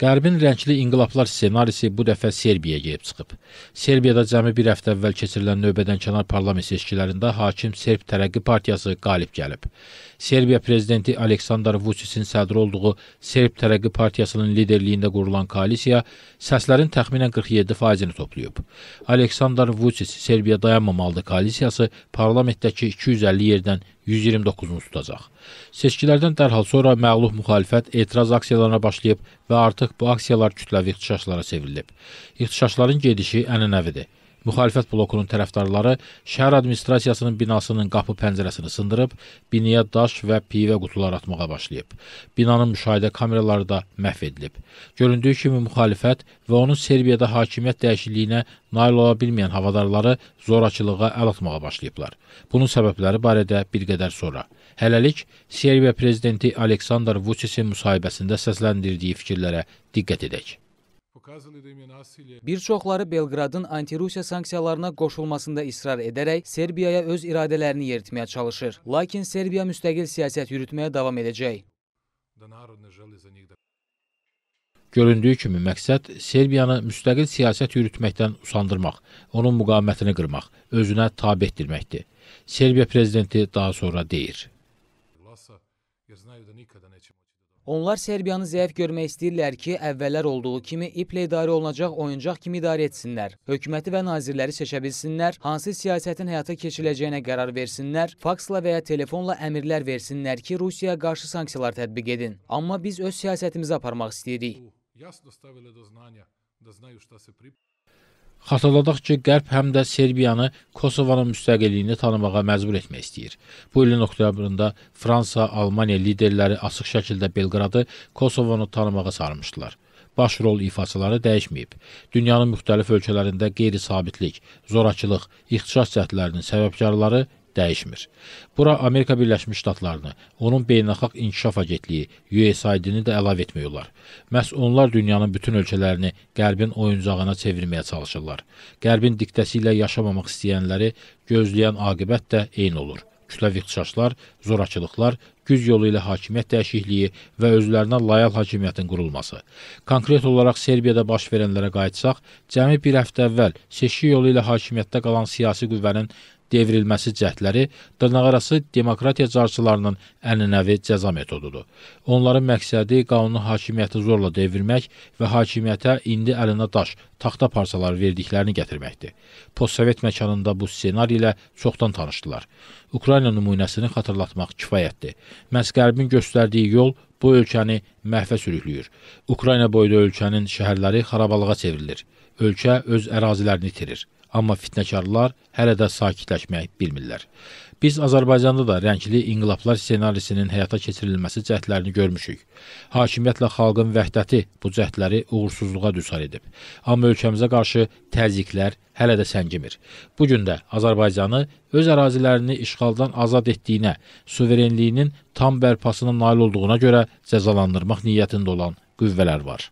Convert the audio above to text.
Qərbin rəngli inqilablar ssenarisi bu dəfə Serbiyaya gedib çıxıb. Serbiyada cəmi bir həftə əvvəl keçirilən növbədənkənar parlament seçkilərində hakim Serb Tərəqqi Partiyası qalib gəlib. Serbiya prezidenti Aleksandar Vučićin sədri olduğu Serb Tərəqqi Partiyasının liderliyində qurulan koalisiya səslərin təxminən 47%-ni toplayıb. Aleksandar Vučić Serbiya dayanmamalıdır koalisiyası parlamentdəki 250 yerdən 129-nu tutacaq. Seçkilərdən dərhal sonra məğlub müxalifət etiraz aksiyalarına başlayıb və artıq bu aksiyalar kütləvi ixtişaşlara çevrilib. İxtişaşların gedişi ənənəvidir. Müxalifət blokunun tərəfdarları şəhər administrasiyasının binasının qapı pəncərəsini sındırıb, binaya daş və pivə qutular atmağa başlayıb. Binanın müşahidə kameraları da məhv edilib. Göründüyü kimi müxalifət və onun Serbiyada hakimiyyət dəyişikliyinə nail ola bilməyən havadarları zorakılığa əl atmağa başlayıblar. Bunun səbəbləri barədə bir qədər sonra. Hələlik Serbiya prezidenti Aleksandr Vučićin müsahibəsində səsləndirdiyi fikirlərə diqqət edək. Bir çoxları Belqradın anti-Rusiya sanksiyalarına qoşulmasında israr edərək Serbiyaya öz iradələrini yeritməyə çalışır. Lakin Serbiya müstəqil siyasət yürütməyə davam edəcək. Göründüyü kimi məqsəd Serbiyanı müstəqil siyasət yürütməkdən usandırmaq, onun müqamətini qırmaq, özünə tabi etdirməkdir. Serbiya prezidenti daha sonra deyir. Onlar Serbiyanı zəif görmək istəyirlər ki, əvvəllər olduğu kimi iplə idarə olunacaq oyuncaq kimi idarə etsinlər. Hökuməti və nazirləri seçə bilsinlər, hansı siyasətin həyata keçiriləcəyinə qərar versinlər, faksla və ya telefonla əmirlər versinlər ki, Rusiyaya qarşı sanksiyalar tətbiq edin. Amma biz öz siyasətimizi aparmaq istəyirik. Xatırladaq ki, Qərb həm də Serbiyanı Kosovanın müstəqilliyini tanımağa məcbur etmək istəyir. Bu ilin oktyabrında Fransa, Almaniya liderləri açıq şəkildə Belqradı Kosovanı tanımağa sarmışdılar. Baş rol ifaçıları dəyişməyib. Dünyanın müxtəlif ölkələrində qeyri-sabitlik, zorakılıq, ixtişaş cəhdlərinin səbəbkarları dəyişmir. Bura Amerika Birləşmiş Ştatlarını, onun beynəlxalq inkişaf agentliyi USAID-ni də əlavə etmək olar. Məhz onlar dünyanın bütün ölkələrini Qərbin oyuncağına çevirməyə çalışırlar. Qərbin diktəsi ilə yaşamamaq istəyənləri gözləyən aqibət də eyni olur. Kütləvi ixtişaşlar, zorakılıqlar, güc yolu ilə hakimiyyət dəyişikliyi və özlərinə layal hakimiyyətin qurulması. Konkret olaraq Serbiyada baş verənlərə qayıtsaq, cəmi bir həftə əvvəl seçki yolu ilə hakimiyyətdə qalan siyasi qüvvənin devrilməsi cəhdləri dırnaqarası demokratiya carçılarının ənənəvi cəza metodudur. Onların məqsədi qanunu hakimiyyəti zorla devirmək və hakimiyyətə indi əlinə daş, taxta parçaları verdiklərini gətirməkdir. Postsovet məkanında bu ssenari ilə çoxdan tanışdılar. Ukrayna nümunəsini xatırlatmaq kifayətdir. Məhz Qərbin göstərdiyi yol bu ölkəni məhvə sürüklüyür. Ukrayna boyda ölkənin şəhərləri xarabalığa çevrilir. Ölkə öz ərazilərini itirir. Amma fitnəkarlar hələ də sakitləşmək bilmirlər. Biz Azərbaycanda da rəngli inqilablar ssenarisinin həyata keçirilməsi cəhdlərini görmüşük. Hakimiyyətlə xalqın vəhdəti bu cəhdləri uğursuzluğa düsar edib. Amma ölkəmizə qarşı təzyiqlər hələ də səngimir. Bu gün də Azərbaycanı öz ərazilərini işğaldan azad etdiyinə, suverenliyinin tam bərpasına nail olduğuna görə cəzalandırmaq niyyətində olan qüvvələr var.